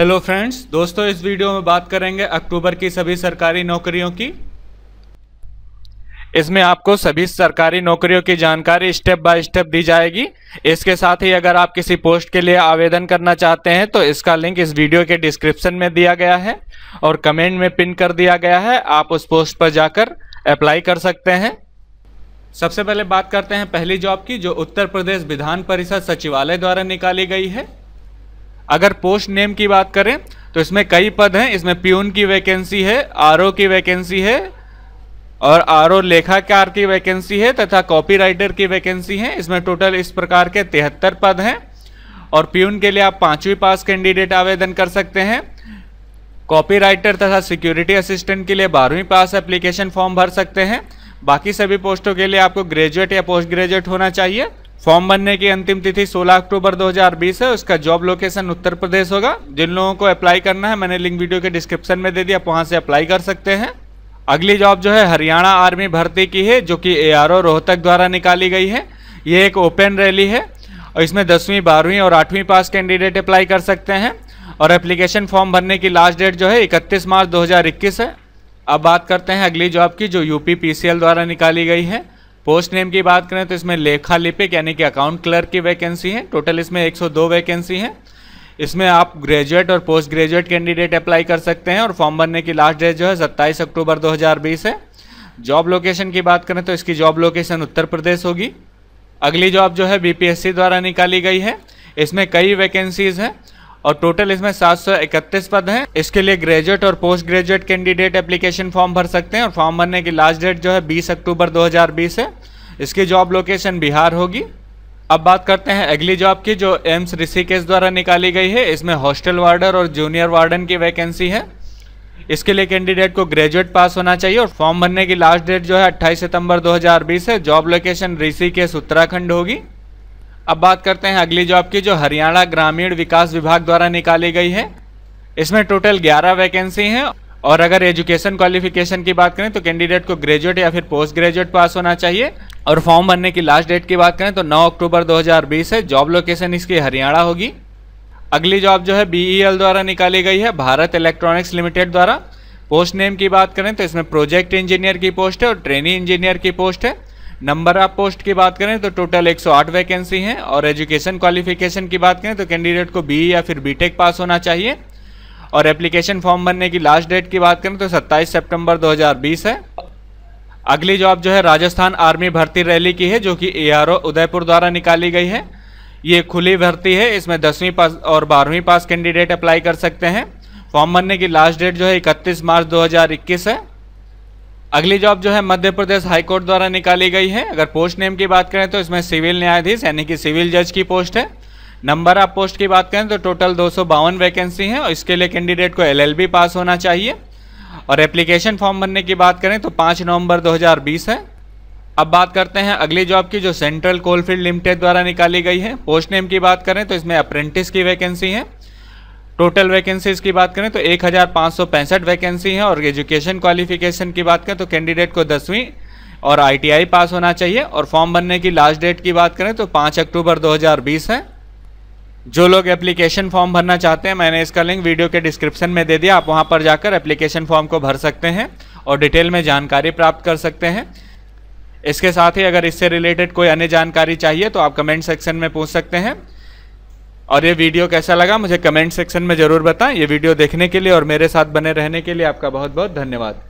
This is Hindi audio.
हेलो फ्रेंड्स दोस्तों इस वीडियो में बात करेंगे अक्टूबर की सभी सरकारी नौकरियों की इसमें आपको सभी सरकारी नौकरियों की जानकारी स्टेप बाय स्टेप दी जाएगी इसके साथ ही अगर आप किसी पोस्ट के लिए आवेदन करना चाहते हैं तो इसका लिंक इस वीडियो के डिस्क्रिप्शन में दिया गया है और कमेंट में पिन कर दिया गया है आप उस पोस्ट पर जाकर अप्लाई कर सकते हैं सबसे पहले बात करते हैं पहली जॉब की जो उत्तर प्रदेश विधान परिषद सचिवालय द्वारा निकाली गई है अगर पोस्ट नेम की बात करें तो इसमें कई पद हैं इसमें प्यून की वैकेंसी है आर की वैकेंसी है और आर लेखाकार की वैकेंसी है तथा कॉपीराइटर की वैकेंसी है इसमें टोटल इस प्रकार के तिहत्तर पद हैं और प्यून के लिए आप पाँचवीं पास कैंडिडेट आवेदन कर सकते हैं कॉपीराइटर तथा सिक्योरिटी असिस्टेंट के लिए बारहवीं पास एप्लीकेशन फॉर्म भर सकते हैं बाकी सभी पोस्टों के लिए आपको ग्रेजुएट या पोस्ट ग्रेजुएट होना चाहिए फॉर्म भरने की अंतिम तिथि 16 अक्टूबर 2020 है उसका जॉब लोकेशन उत्तर प्रदेश होगा जिन लोगों को अप्लाई करना है मैंने लिंक वीडियो के डिस्क्रिप्शन में दे दिया आप वहाँ से अप्लाई कर सकते हैं अगली जॉब जो है हरियाणा आर्मी भर्ती की है जो कि ए रोहतक द्वारा निकाली गई है ये एक ओपन रैली है और इसमें दसवीं बारहवीं और आठवीं पास कैंडिडेट अप्लाई कर सकते हैं और एप्लीकेशन फॉर्म भरने की लास्ट डेट जो है इकतीस मार्च दो है अब बात करते हैं अगली जॉब की जो यूपी पी द्वारा निकाली गई है पोस्ट नेम की बात करें तो इसमें लेखा लिपिक यानी कि अकाउंट क्लर्क की वैकेंसी है टोटल इसमें 102 वैकेंसी है इसमें आप ग्रेजुएट और पोस्ट ग्रेजुएट कैंडिडेट अप्लाई कर सकते हैं और फॉर्म भरने की लास्ट डेट जो है सत्ताईस अक्टूबर 2020 है जॉब लोकेशन की बात करें तो इसकी जॉब लोकेशन उत्तर प्रदेश होगी अगली जॉब जो है बी द्वारा निकाली गई है इसमें कई वैकेंसीज हैं और टोटल इसमें 731 पद हैं इसके लिए ग्रेजुएट और post graduate candidate application form भर सकते हैं और फॉर्म भरने की लास्ट डेट जो है 20 अक्टूबर 2020 है इसकी जॉब लोकेशन बिहार होगी अब बात करते हैं अगली जॉब की जो एम्स ऋषिकेश द्वारा निकाली गई है इसमें हॉस्टल वार्डर और जूनियर वार्डन की वैकेंसी है इसके लिए कैंडिडेट को ग्रेजुएट पास होना चाहिए और फॉर्म भरने की लास्ट डेट जो है 28 सितंबर 2020 है जॉब लोकेशन ऋषिकेश उत्तराखंड होगी अब बात करते हैं अगली जॉब की जो हरियाणा ग्रामीण विकास विभाग द्वारा निकाली गई है इसमें टोटल 11 वैकेंसी हैं और अगर एजुकेशन क्वालिफिकेशन की बात करें तो कैंडिडेट को ग्रेजुएट या फिर पोस्ट ग्रेजुएट पास होना चाहिए और फॉर्म भरने की लास्ट डेट की बात करें तो 9 अक्टूबर 2020 है जॉब लोकेशन इसकी हरियाणा होगी अगली जॉब जो है बी e द्वारा निकाली गई है भारत इलेक्ट्रॉनिक्स लिमिटेड द्वारा पोस्ट नेम की बात करें तो इसमें प्रोजेक्ट इंजीनियर की पोस्ट है और ट्रेनिंग इंजीनियर की पोस्ट है नंबर ऑफ पोस्ट की बात करें तो टोटल 108 वैकेंसी हैं और एजुकेशन क्वालिफिकेशन की बात करें तो कैंडिडेट को बी e या फिर बीटेक पास होना चाहिए और एप्लीकेशन फॉर्म भरने की लास्ट डेट की बात करें तो 27 सितंबर 2020 है अगली जॉब जो है राजस्थान आर्मी भर्ती रैली की है जो कि ए उदयपुर द्वारा निकाली गई है ये खुली भर्ती है इसमें दसवीं पास और बारहवीं पास कैंडिडेट अप्लाई कर सकते हैं फॉर्म भरने की लास्ट डेट जो है इकतीस मार्च दो है अगली जॉब जो है मध्य प्रदेश हाईकोर्ट द्वारा निकाली गई है अगर पोस्ट नेम की बात करें तो इसमें सिविल न्यायाधीश यानी कि सिविल जज की पोस्ट है नंबर ऑफ पोस्ट की बात करें तो टोटल दो वैकेंसी है और इसके लिए कैंडिडेट को एलएलबी पास होना चाहिए और एप्लीकेशन फॉर्म भरने की बात करें तो 5 नवंबर 2020 है अब बात करते हैं अगली जॉब की जो सेंट्रल कोलफील्ड लिमिटेड द्वारा निकाली गई है पोस्ट नेम की बात करें तो इसमें अप्रेंटिस की वैकेंसी है टोटल वैकेंसीज की बात करें तो एक वैकेंसी हैं और एजुकेशन क्वालिफिकेशन की बात करें तो कैंडिडेट को दसवीं और आईटीआई पास होना चाहिए और फॉर्म भरने की लास्ट डेट की बात करें तो 5 अक्टूबर 2020 है जो लोग एप्लीकेशन फॉर्म भरना चाहते हैं मैंने इसका लिंक वीडियो के डिस्क्रिप्शन में दे दिया आप वहाँ पर जाकर एप्लीकेशन फॉर्म को भर सकते हैं और डिटेल में जानकारी प्राप्त कर सकते हैं इसके साथ ही अगर इससे रिलेटेड कोई अन्य जानकारी चाहिए तो आप कमेंट सेक्शन में पूछ सकते हैं और ये वीडियो कैसा लगा मुझे कमेंट सेक्शन में ज़रूर बताएं ये वीडियो देखने के लिए और मेरे साथ बने रहने के लिए आपका बहुत बहुत धन्यवाद